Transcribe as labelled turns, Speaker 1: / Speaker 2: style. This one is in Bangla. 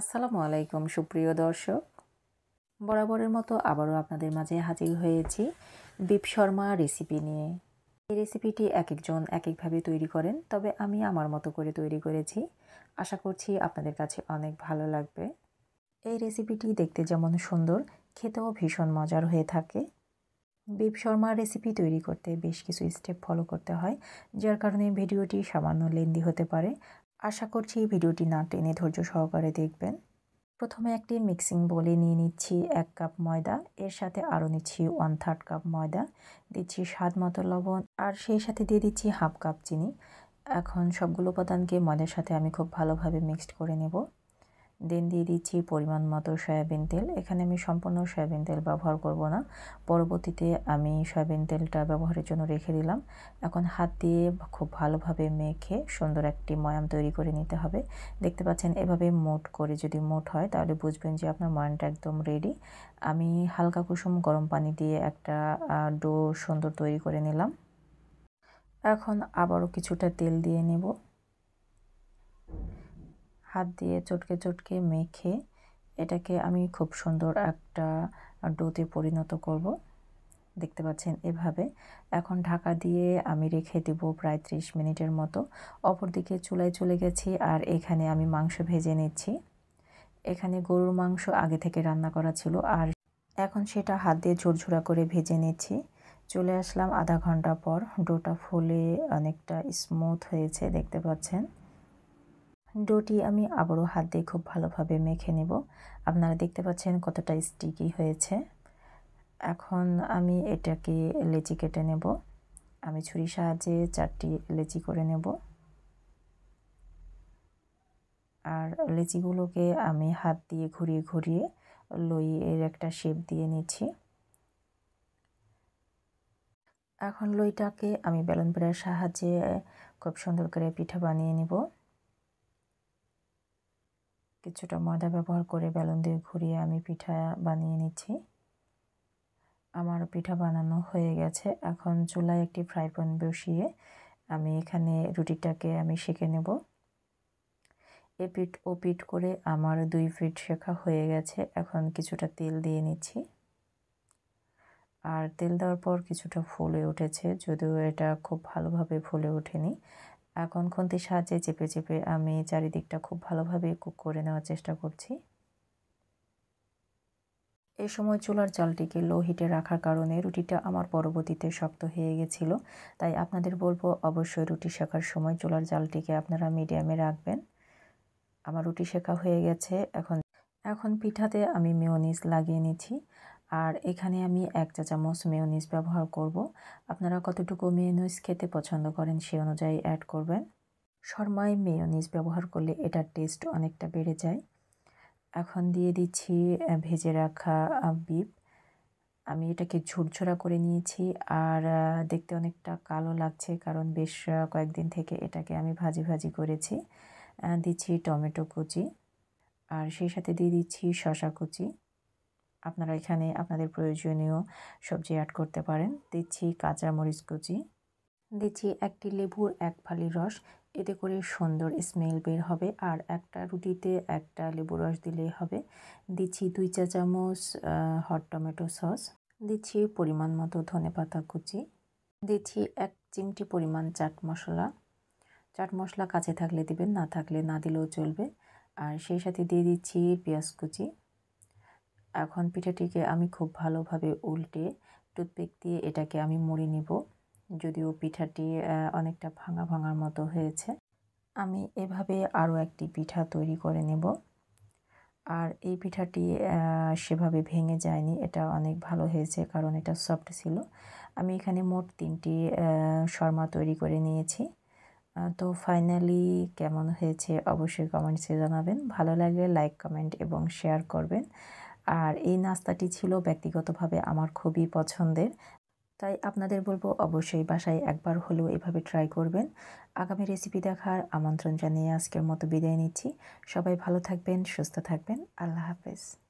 Speaker 1: আসসালামু আলাইকুম সুপ্রিয় দর্শক বরাবরের মতো আবারও আপনাদের মাঝে হাজির হয়েছি দীপ শর্মা রেসিপি নিয়ে এই রেসিপিটি এক একজন এক একভাবে তৈরি করেন তবে আমি আমার মতো করে তৈরি করেছি আশা করছি আপনাদের কাছে অনেক ভালো লাগবে এই রেসিপিটি দেখতে যেমন সুন্দর খেতেও ভীষণ মজার হয়ে থাকে বিপ শর্মা রেসিপি তৈরি করতে বেশ কিছু স্টেপ ফলো করতে হয় যার কারণে ভিডিওটি সামান্য লেন্দি হতে পারে আশা করছি ভিডিওটি না টেনে ধৈর্য সহকারে দেখবেন প্রথমে একটি মিক্সিং বলে নিয়ে নিচ্ছি এক কাপ ময়দা এর সাথে আরও নিচ্ছি ওয়ান থার্ড কাপ ময়দা দিচ্ছি স্বাদ মতো লবণ আর সেই সাথে দিয়ে দিচ্ছি হাফ কাপ চিনি এখন সবগুলো উপাদানকে ময়দার সাথে আমি খুব ভালোভাবে মিক্সড করে নেব দিন দিয়ে দিচ্ছি পরিমাণ মতো সয়াবিন তেল এখানে আমি সম্পূর্ণ সয়াবিন তেল ব্যবহার করব না পরবর্তীতে আমি সয়াবিন তেলটা ব্যবহারের জন্য রেখে দিলাম এখন হাত দিয়ে খুব ভালোভাবে মেখে সুন্দর একটি ময়াম তৈরি করে নিতে হবে দেখতে পাচ্ছেন এভাবে মোট করে যদি মোট হয় তাহলে বুঝবেন যে আপনার ময়ামটা একদম রেডি আমি হালকা কুসুম গরম পানি দিয়ে একটা ডো সুন্দর তৈরি করে নিলাম এখন আবারও কিছুটা তেল দিয়ে নেব হাত দিয়ে চটকে চটকে মেখে এটাকে আমি খুব সুন্দর একটা ডোতে পরিণত করব দেখতে পাচ্ছেন এভাবে এখন ঢাকা দিয়ে আমি রেখে দেব প্রায় ত্রিশ মিনিটের মতো অপরদিকে চুলায় চলে গেছি আর এখানে আমি মাংস ভেজে নিচ্ছি এখানে গরুর মাংস আগে থেকে রান্না করা ছিল আর এখন সেটা হাত দিয়ে ঝোরঝোরা করে ভেজে নিচ্ছি চলে আসলাম আধা ঘন্টা পর ডোটা ফুলে অনেকটা স্মুথ হয়েছে দেখতে পাচ্ছেন ডোটি আমি আবারও হাত দিয়ে খুব ভালোভাবে মেখে নেব আপনারা দেখতে পাচ্ছেন কতটা স্টিকি হয়েছে এখন আমি এটাকে লেচি কেটে নেব আমি ছুরির সাহায্যে চারটি লেচি করে নেব আর লেচিগুলোকে আমি হাত দিয়ে ঘুরিয়ে ঘুরিয়ে লইয়ের একটা শেপ দিয়ে নিচ্ছি এখন লইটাকে আমি বেলুন পেড়ার সাহায্যে খুব সুন্দর করে পিঠা বানিয়ে নেব কিছুটা ময়দা ব্যবহার করে বেলুন দিয়ে ঘুরিয়ে আমি পিঠা বানিয়ে নিচ্ছি আমার পিঠা বানানো হয়ে গেছে এখন চুলায় একটি ফ্রাই প্যান বসিয়ে আমি এখানে রুটিটাকে আমি শেখে নেব ও পিট করে আমার দুই ফিট শেখা হয়ে গেছে এখন কিছুটা তেল দিয়ে নিচ্ছি আর তেল দেওয়ার পর কিছুটা ফুলে উঠেছে যদিও এটা খুব ভালোভাবে ফুলে ওঠেনি এখন খুন্তির সাহায্যে চেপে চেপে আমি চারিদিকটা খুব ভালোভাবে কুক করে নেওয়ার চেষ্টা করছি এ সময় চুলার চালটিকে লো হিটে রাখার কারণে রুটিটা আমার পরবর্তীতে শক্ত হয়ে গেছিল তাই আপনাদের বলবো অবশ্যই রুটি শেখার সময় চুলার জালটিকে আপনারা মিডিয়ামে রাখবেন আমার রুটি শেখা হয়ে গেছে এখন এখন পিঠাতে আমি মেয়নিজ লাগিয়ে নিচ্ছি আর এখানে আমি এক চা চামচ মেয়নিজ ব্যবহার করব আপনারা কতটুকু মেয়নিজ খেতে পছন্দ করেন সে অনুযায়ী অ্যাড করবেন শর্মায় মেয়নিজ ব্যবহার করলে এটার টেস্ট অনেকটা বেড়ে যায় এখন দিয়ে দিচ্ছি ভেজে রাখা বিপ আমি এটাকে ঝুরঝোরা করে নিয়েছি আর দেখতে অনেকটা কালো লাগছে কারণ বেশ কয়েকদিন থেকে এটাকে আমি ভাজি ভাজি করেছি দিচ্ছি টমেটো কুচি আর সেই সাথে দিয়ে দিচ্ছি শশা কুচি আপনারা এখানে আপনাদের প্রয়োজনীয় সবজি অ্যাড করতে পারেন দিচ্ছি কাঁচামরিচ কুচি দিচ্ছি একটি লেবুর এক ফালি রস এতে করে সুন্দর স্মেল বের হবে আর একটা রুটিতে একটা লেবু রস দিলেই হবে দিচ্ছি দুই চা চামচ হট টমেটো সস দিচ্ছি পরিমাণ মতো ধনে পাতা কুচি দিচ্ছি এক চিমটি পরিমাণ চাট মশলা চাট মশলা কাছে থাকলে দিবেন না থাকলে না দিলেও চলবে আর সেই সাথে দিয়ে দিচ্ছি পেঁয়াজ কুচি এখন পিঠাটিকে আমি খুব ভালোভাবে উল্টে টুথপিক দিয়ে এটাকে আমি মুড়ে নিব যদিও পিঠাটি অনেকটা ভাঙা ভাঙার মতো হয়েছে আমি এভাবে আরও একটি পিঠা তৈরি করে নেব আর এই পিঠাটি সেভাবে ভেঙে যায়নি এটা অনেক ভালো হয়েছে কারণ এটা সফট ছিল আমি এখানে মোট তিনটি শর্মা তৈরি করে নিয়েছি তো ফাইনালি কেমন হয়েছে অবশ্যই কমেন্টসে জানাবেন ভালো লাগলে লাইক কমেন্ট এবং শেয়ার করবেন আর এই নাস্তাটি ছিল ব্যক্তিগতভাবে আমার খুবই পছন্দের তাই আপনাদের বলবো অবশ্যই বাসায় একবার হলেও এভাবে ট্রাই করবেন আগামী রেসিপি দেখার আমন্ত্রণ জানিয়ে আজকের মতো বিদায় নিচ্ছি সবাই ভালো থাকবেন সুস্থ থাকবেন আল্লাহ হাফেজ